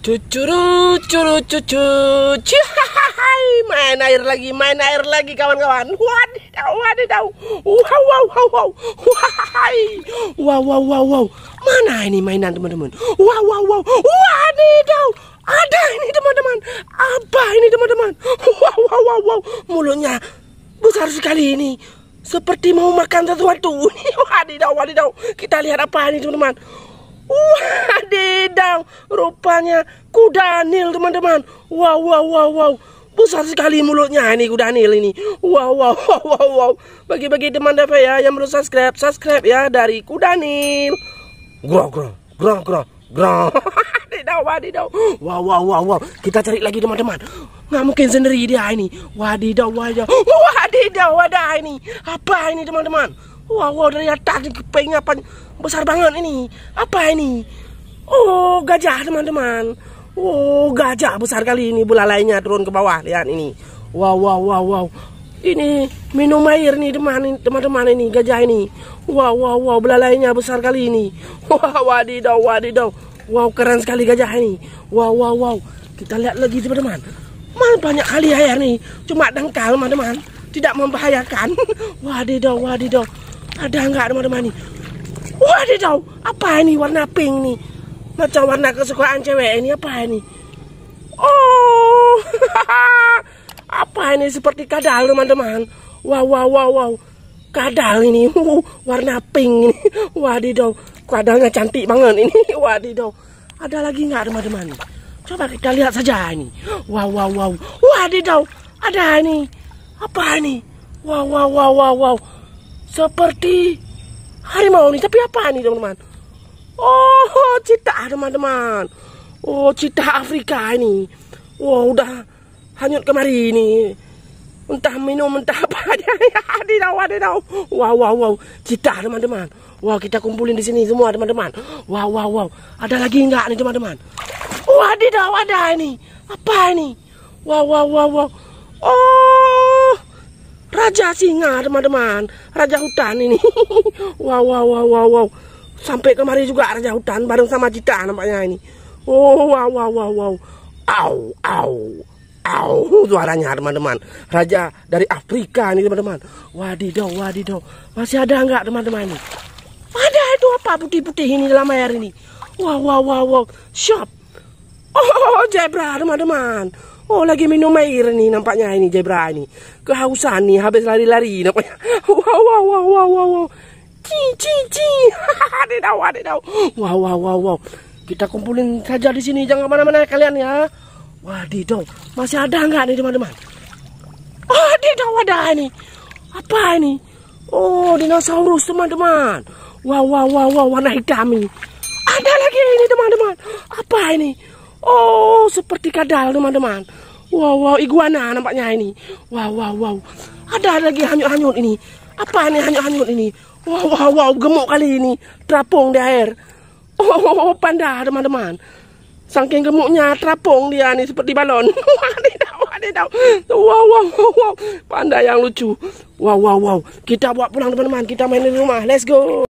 Cucuru, curu, cucu, cihahai main air lagi, main air lagi kawan-kawan. Wadidaw, wadidaw, wow, wow, wow, wow, wow, wow, wow, wow. Mana ini mainan teman-teman? Wow, wow, wow, wadidaw. Ada ini teman-teman. Apa ini teman-teman? Wow, wow, wow, wow. Mulutnya besar sekali ini. Seperti mau makan sesuatu. Wadidaw, wadidaw. Kita lihat apa ini teman-teman. Wadidang, rupanya kuda Nil teman-teman. Wow, wow, wow, wow. Besar sekali mulutnya ini kuda Nil ini. Wow, wow, wow, wow, wow. Bagi-bagi teman DP ya yang belum subscribe, subscribe ya dari kuda Nil. grow, grow, grow. grow. grong. Wadidaw, wadidaw. Wow, wow, wow, wow. Kita cari lagi teman-teman. Nggak mungkin sendiri dia ini. Wadidaw, wadidaw. Wadidaw, wadah ini. Apa ini teman-teman? Wah, wow, dari atas kepingnya apa besar banget ini. Apa ini? Oh, gajah teman-teman. Oh, gajah besar kali ini belalainya turun ke bawah. Lihat ini. Wow, wow, wow, wow. Ini minum air nih teman-teman ini gajah ini. Wow, wow, wow, belalainya besar kali ini. Wah, wow, wadidaw, wadidaw. Wow, keren sekali gajah ini. Wow, wow, wow. Kita lihat lagi teman-teman. Mana banyak kali air nih. Cuma dangkal teman-teman. Tidak membahayakan. Wadidaw, wadidaw. Ada nggak teman-teman nih? Wadidaw, apa ini warna pink nih? Macam warna kesukaan cewek ini apa ini? Oh, apa ini seperti kadal teman-teman? Wow, wow, wow, wow. Kadal ini, warna pink ini. Wadidaw, kadalnya cantik banget ini. Wadidaw. Ada lagi nggak teman-teman? Coba kita lihat saja ini. Wow, wow, wow. Wadidaw, ada ini. Apa ini? Wow, wow, wow, wow, wow seperti harimau nih tapi apa nih teman-teman oh cita teman-teman oh cita Afrika ini wow, udah hanyut kemari ini entah minum entah apa aja adinau adinau wow wow wow cita teman-teman wow kita kumpulin di sini semua teman-teman wow wow wow ada lagi enggak nih teman-teman wadidaw ada ini apa ini wow wow wow wow Raja singa teman-teman Raja hutan ini Wow wow wow wow wow Sampai kemarin juga Raja hutan bareng sama Cita nampaknya ini Oh wow wow wow wow Au au Au suaranya teman-teman Raja dari Afrika ini teman-teman Wadidaw wadidaw Masih ada nggak teman-teman ini Ada itu apa putih-putih ini dalam air ini Wow wow wow wow Shop Oh zebra teman-teman Oh lagi minum air nih nampaknya ini zebra ini. Kehausan nih habis lari-lari nampaknya. Wow wow wow wow wow. wow. Ci ci ci. Adidau adidau. Wow wow wow wow. Kita kumpulin saja di sini jangan mana-mana kalian ya. Wah Wadidaw, masih ada nggak nih teman-teman? Oh ah, Wadidaw ada ini. Apa ini? Oh, dinosaurus teman-teman. Wow, wow, wow, wow, warna hitam ini. Ada lagi ini teman-teman. Apa ini? Oh, seperti kadal teman-teman. Wow, wow, iguana nampaknya ini. Wow, wow, wow. Ada lagi hanyut-hanyut ini. Apa ini hanyut-hanyut ini? Wow, wow, wow, gemuk kali ini. Terapung di air. Oh, oh, oh, oh panda teman-teman. Saking gemuknya terapung dia nih seperti balon. wadidaw, Wow, wow, wow, wow. Panda yang lucu. Wow, wow, wow. Kita buat pulang teman-teman. Kita main di rumah. Let's go.